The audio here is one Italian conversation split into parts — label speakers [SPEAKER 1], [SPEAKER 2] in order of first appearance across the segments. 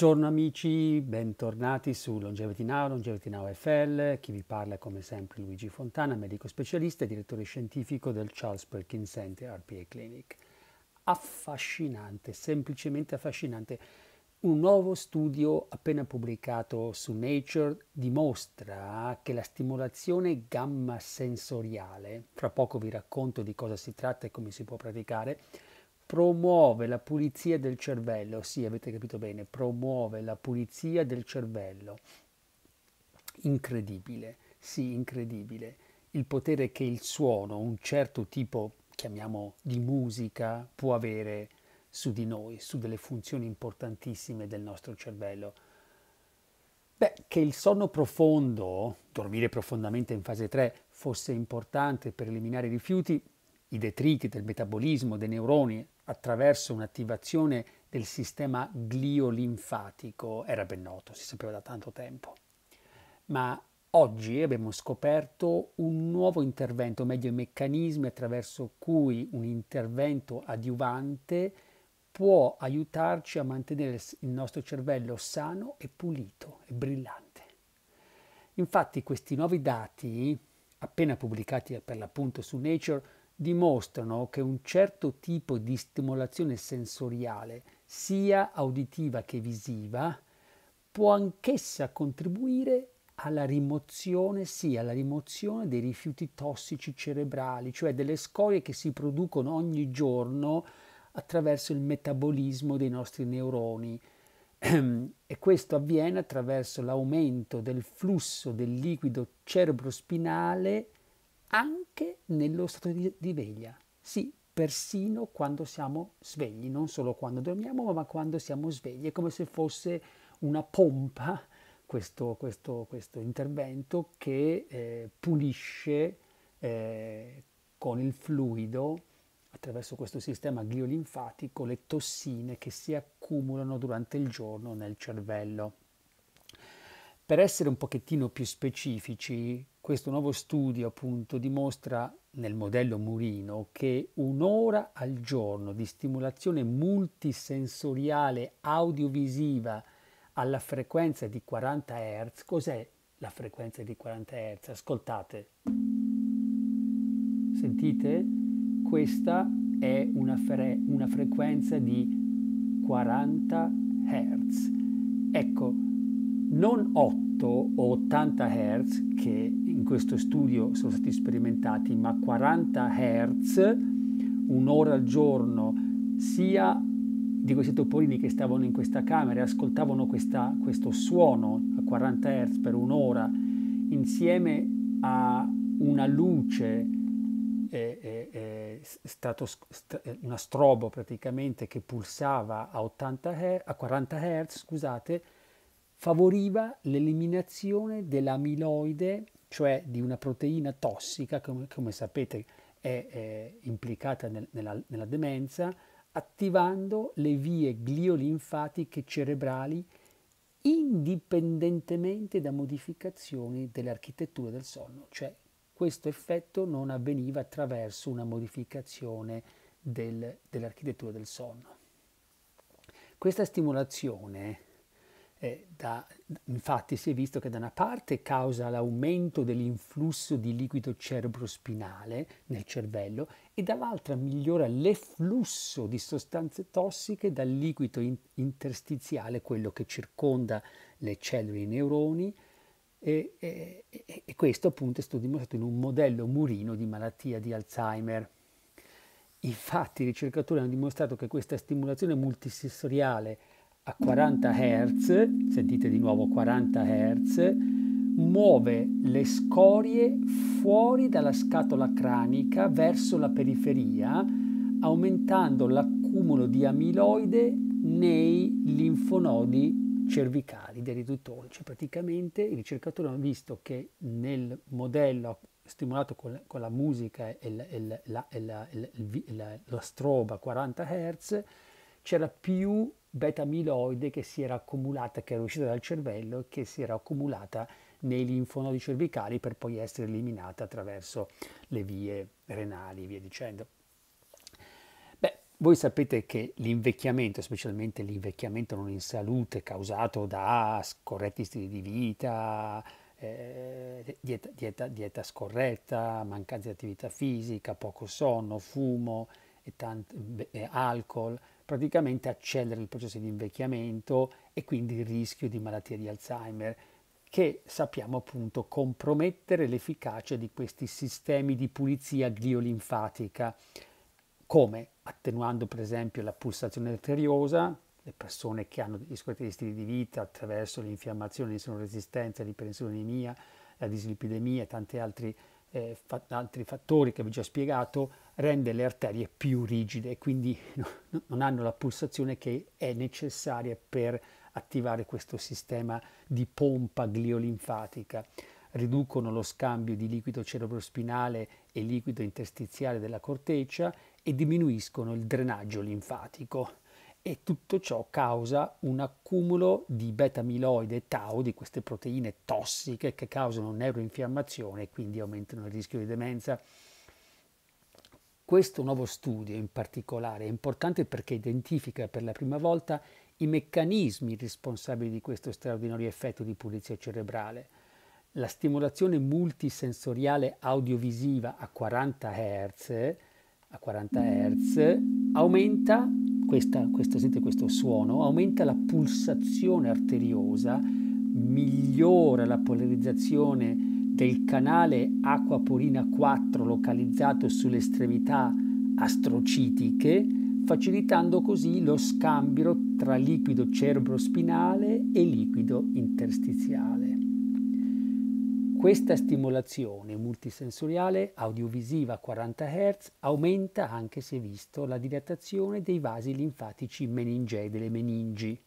[SPEAKER 1] Buongiorno amici, bentornati su Longevity Now, Longevity Now FL, chi vi parla è come sempre Luigi Fontana, medico specialista e direttore scientifico del Charles Perkins Center RPA Clinic. Affascinante, semplicemente affascinante, un nuovo studio appena pubblicato su Nature dimostra che la stimolazione gamma sensoriale, fra poco vi racconto di cosa si tratta e come si può praticare, promuove la pulizia del cervello, sì avete capito bene, promuove la pulizia del cervello. Incredibile, sì incredibile, il potere che il suono, un certo tipo, chiamiamo, di musica può avere su di noi, su delle funzioni importantissime del nostro cervello. Beh, che il sonno profondo, dormire profondamente in fase 3, fosse importante per eliminare i rifiuti, i detriti del metabolismo dei neuroni attraverso un'attivazione del sistema gliolinfatico era ben noto, si sapeva da tanto tempo. Ma oggi abbiamo scoperto un nuovo intervento, o meglio i meccanismi attraverso cui un intervento adiuvante può aiutarci a mantenere il nostro cervello sano e pulito e brillante. Infatti questi nuovi dati, appena pubblicati per l'appunto su Nature, dimostrano che un certo tipo di stimolazione sensoriale, sia auditiva che visiva, può anch'essa contribuire alla rimozione, sì, alla rimozione dei rifiuti tossici cerebrali, cioè delle scorie che si producono ogni giorno attraverso il metabolismo dei nostri neuroni. E questo avviene attraverso l'aumento del flusso del liquido cerebrospinale anche nello stato di, di veglia. Sì, persino quando siamo svegli, non solo quando dormiamo, ma quando siamo svegli. È come se fosse una pompa questo, questo, questo intervento che eh, pulisce eh, con il fluido, attraverso questo sistema gliolinfatico, le tossine che si accumulano durante il giorno nel cervello. Per essere un pochettino più specifici, questo nuovo studio appunto dimostra nel modello Murino che un'ora al giorno di stimolazione multisensoriale audiovisiva alla frequenza di 40 Hz, cos'è la frequenza di 40 Hz? Ascoltate. Sentite? Questa è una, fre una frequenza di 40 Hz. Ecco, non 8 o 80 Hz che in questo studio sono stati sperimentati, ma 40 Hz un'ora al giorno, sia di questi topolini che stavano in questa camera e ascoltavano questa, questo suono a 40 Hz per un'ora, insieme a una luce, eh, eh, eh stato, st- eh, una strobo praticamente che pulsava a, 80 Hz, a 40 Hz, scusate, favoriva l'eliminazione dell'amiloide, cioè di una proteina tossica, come, come sapete è, è implicata nel, nella, nella demenza, attivando le vie gliolinfatiche cerebrali indipendentemente da modificazioni dell'architettura del sonno, cioè questo effetto non avveniva attraverso una modificazione del, dell'architettura del sonno. Questa stimolazione eh, da, infatti si è visto che da una parte causa l'aumento dell'influsso di liquido cerebrospinale nel cervello e dall'altra migliora l'efflusso di sostanze tossiche dal liquido in, interstiziale, quello che circonda le cellule e i neuroni, e, e, e, questo appunto è stato dimostrato in un modello murino di malattia di Alzheimer. Infatti i ricercatori hanno dimostrato che questa stimolazione multisensoriale a 40 Hz, sentite di nuovo 40 Hz, muove le scorie fuori dalla scatola cranica verso la periferia, aumentando l'accumulo di amiloide nei linfonodi cervicali dei riduttori. Cioè praticamente i ricercatori hanno visto che nel modello stimolato con, con la musica e, la, e, la, e, la, e la stroba 40 Hz c'era più beta amiloide che si era accumulata, che era uscita dal cervello e che si era accumulata nei linfonodi cervicali per poi essere eliminata attraverso le vie renali e via dicendo. Beh, voi sapete che l'invecchiamento, specialmente l'invecchiamento non in salute causato da scorretti stili di vita, eh, dieta, dieta, dieta, scorretta, mancanza di attività fisica, poco sonno, fumo e tant- e alcol, praticamente accelera il processo di invecchiamento e quindi il rischio di malattia di Alzheimer che sappiamo appunto compromettere l'efficacia di questi sistemi di pulizia gliolinfatica, come attenuando per esempio la pulsazione arteriosa, le persone che hanno degli squadri stili di vita attraverso l'infiammazione, l'insulino resistenza, l'iperensulinemia, la dislipidemia e tanti altri eh, fa altri fattori che vi ho già spiegato, rende le arterie più rigide e quindi no, non hanno la pulsazione che è necessaria per attivare questo sistema di pompa gliolinfatica. Riducono lo scambio di liquido cerebrospinale e liquido interstiziale della corteccia e diminuiscono il drenaggio linfatico e tutto ciò causa un accumulo di beta amiloide e tau, di queste proteine tossiche che causano neuroinfiammazione e quindi aumentano il rischio di demenza. Questo nuovo studio in particolare è importante perché identifica per la prima volta i meccanismi responsabili di questo straordinario effetto di pulizia cerebrale. La stimolazione multisensoriale audiovisiva a 40 Hz, a 40 Hz aumenta questa, questa, sentite questo suono, aumenta la pulsazione arteriosa, migliora la polarizzazione del canale acquaporina 4 localizzato sulle estremità astrocitiche, facilitando così lo scambio tra liquido cerebrospinale e liquido interstiziale. Questa stimolazione multisensoriale audiovisiva a 40 Hz aumenta, anche se visto, la dilatazione dei vasi linfatici meningei delle meningi.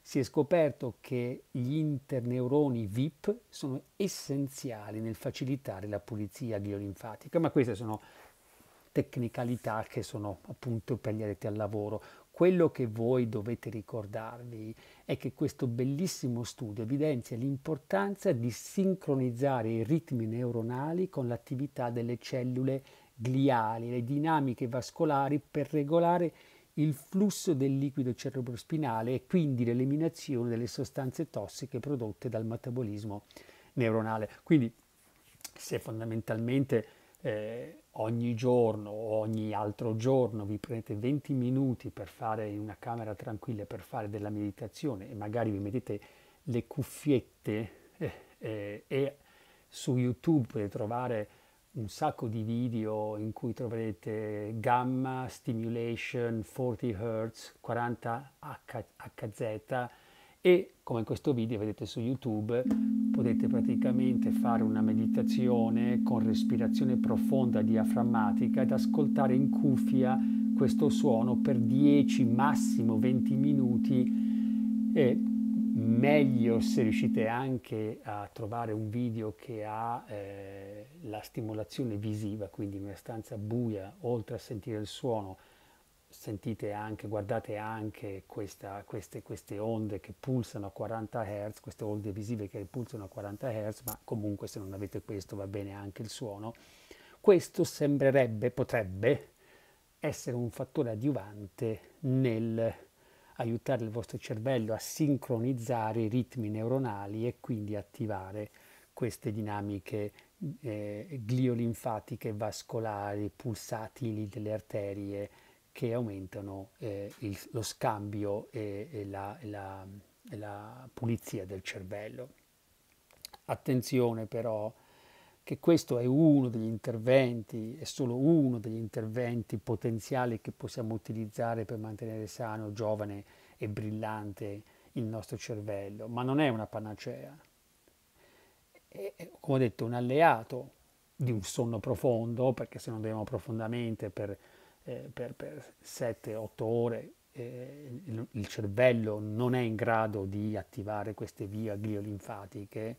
[SPEAKER 1] Si è scoperto che gli interneuroni VIP sono essenziali nel facilitare la pulizia gliolinfatica, ma queste sono tecnicalità che sono appunto per gli addetti al lavoro. Quello che voi dovete ricordarvi è che questo bellissimo studio evidenzia l'importanza di sincronizzare i ritmi neuronali con l'attività delle cellule gliali, le dinamiche vascolari per regolare il flusso del liquido cerebrospinale e quindi l'eliminazione delle sostanze tossiche prodotte dal metabolismo neuronale. Quindi se fondamentalmente eh, ogni giorno o ogni altro giorno vi prendete 20 minuti per fare in una camera tranquilla, per fare della meditazione e magari vi mettete le cuffiette eh, eh, e su YouTube potete trovare un sacco di video in cui troverete gamma, stimulation, 40 Hz, 40 H, HZ, e come in questo video vedete su YouTube potete praticamente fare una meditazione con respirazione profonda diaframmatica ed ascoltare in cuffia questo suono per 10 massimo 20 minuti e meglio se riuscite anche a trovare un video che ha eh, la stimolazione visiva, quindi in una stanza buia, oltre a sentire il suono, sentite anche, guardate anche questa, queste, queste, onde che pulsano a 40 Hz, queste onde visive che pulsano a 40 Hz, ma comunque se non avete questo va bene anche il suono, questo sembrerebbe, potrebbe essere un fattore adiuvante nel aiutare il vostro cervello a sincronizzare i ritmi neuronali e quindi attivare queste dinamiche eh, gliolinfatiche vascolari, pulsatili delle arterie, che aumentano eh, il, lo scambio e, e la, la, la pulizia del cervello. Attenzione però che questo è uno degli interventi, è solo uno degli interventi potenziali che possiamo utilizzare per mantenere sano, giovane e brillante il nostro cervello, ma non è una panacea. È, come ho detto, un alleato di un sonno profondo, perché se non dormiamo profondamente per eh, per, 7-8 ore eh, il, cervello non è in grado di attivare queste vie gliolinfatiche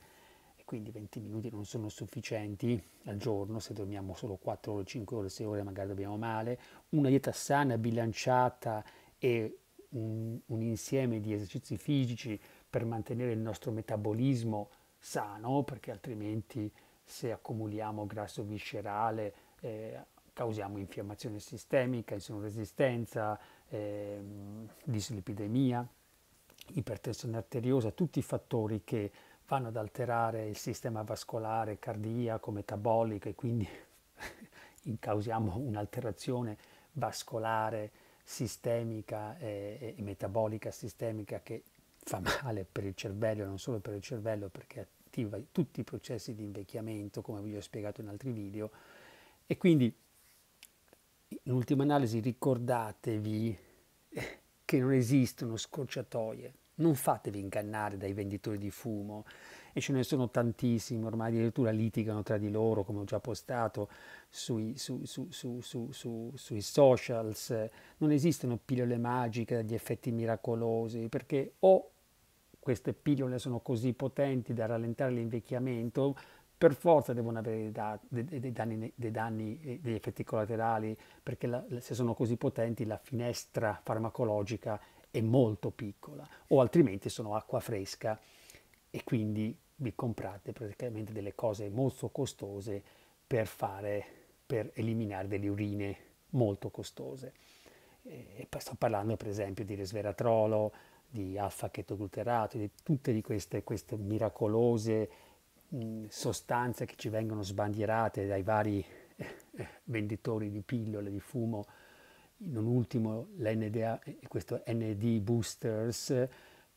[SPEAKER 1] e quindi 20 minuti non sono sufficienti al giorno, se dormiamo solo 4 ore, 5 ore, 6 ore magari dobbiamo male, una dieta sana, bilanciata e un, un insieme di esercizi fisici per mantenere il nostro metabolismo sano, perché altrimenti se accumuliamo grasso viscerale eh, causiamo infiammazione sistemica, insulinoesistenza, eh, dislipidemia, ipertensione arteriosa, tutti i fattori che vanno ad alterare il sistema vascolare, cardiaco, metabolico e quindi causiamo un'alterazione vascolare, sistemica e, eh, e metabolica sistemica che fa male per il cervello, non solo per il cervello perché attiva tutti i processi di invecchiamento, come vi ho spiegato in altri video, e quindi in ultima analisi ricordatevi eh, che non esistono scorciatoie, non fatevi ingannare dai venditori di fumo e ce ne sono tantissimi, ormai addirittura litigano tra di loro, come ho già postato sui, su, su, su, sui socials, non esistono pillole magiche dagli effetti miracolosi, perché o queste pillole sono così potenti da rallentare l'invecchiamento, per forza devono avere dei, da, dei, dei danni, dei danni, degli effetti collaterali, perché la, se sono così potenti la finestra farmacologica è molto piccola, o altrimenti sono acqua fresca e quindi vi comprate praticamente delle cose molto costose per, fare, per eliminare delle urine molto costose. E sto parlando per esempio di resveratrolo, di alfa-chetogluterato, di tutte di queste, queste miracolose sostanze che ci vengono sbandierate dai vari eh, eh, venditori di pillole, di fumo, non ultimo l'NDA eh, questo ND Boosters,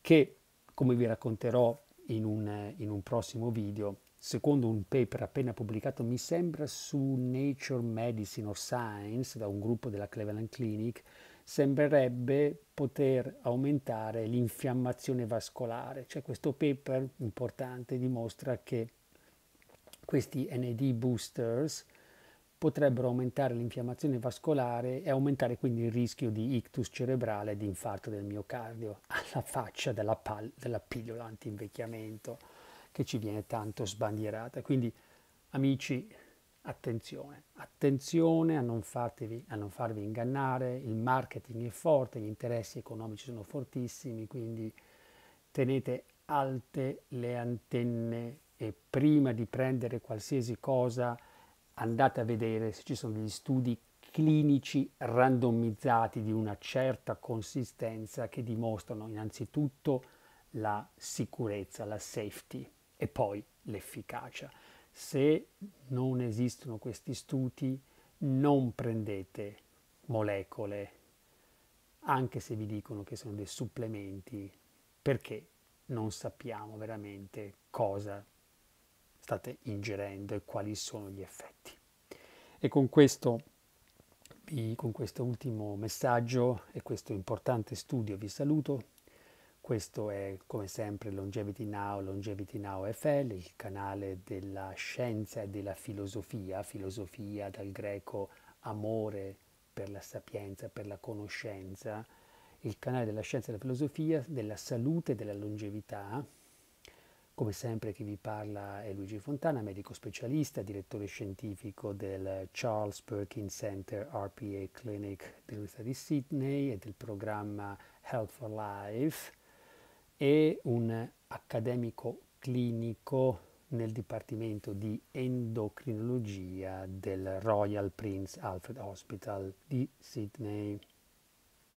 [SPEAKER 1] che come vi racconterò in un, in un prossimo video, secondo un paper appena pubblicato, mi sembra su Nature Medicine or Science, da un gruppo della Cleveland Clinic, sembrerebbe poter aumentare l'infiammazione vascolare. Cioè questo paper importante dimostra che questi NAD boosters potrebbero aumentare l'infiammazione vascolare e aumentare quindi il rischio di ictus cerebrale e di infarto del miocardio alla faccia della, pal- della pillola anti-invecchiamento che ci viene tanto sbandierata. Quindi amici attenzione, attenzione a non, farvi, a non, farvi ingannare, il marketing è forte, gli interessi economici sono fortissimi, quindi tenete alte le antenne e prima di prendere qualsiasi cosa andate a vedere se ci sono degli studi clinici randomizzati di una certa consistenza che dimostrano innanzitutto la sicurezza, la safety e poi l'efficacia se non esistono questi studi, non prendete molecole, anche se vi dicono che sono dei supplementi, perché non sappiamo veramente cosa state ingerendo e quali sono gli effetti. E con questo, con questo ultimo messaggio e questo importante studio vi saluto. Questo è come sempre Longevity Now, Longevity Now FL, il canale della scienza e della filosofia, filosofia dal greco amore per la sapienza, per la conoscenza, il canale della scienza e della filosofia, della salute e della longevità. Come sempre chi vi parla è Luigi Fontana, medico specialista, direttore scientifico del Charles Perkins Center RPA Clinic dell'Università di Sydney e del programma Health for Life e un accademico clinico nel Dipartimento di Endocrinologia del Royal Prince Alfred Hospital di Sydney.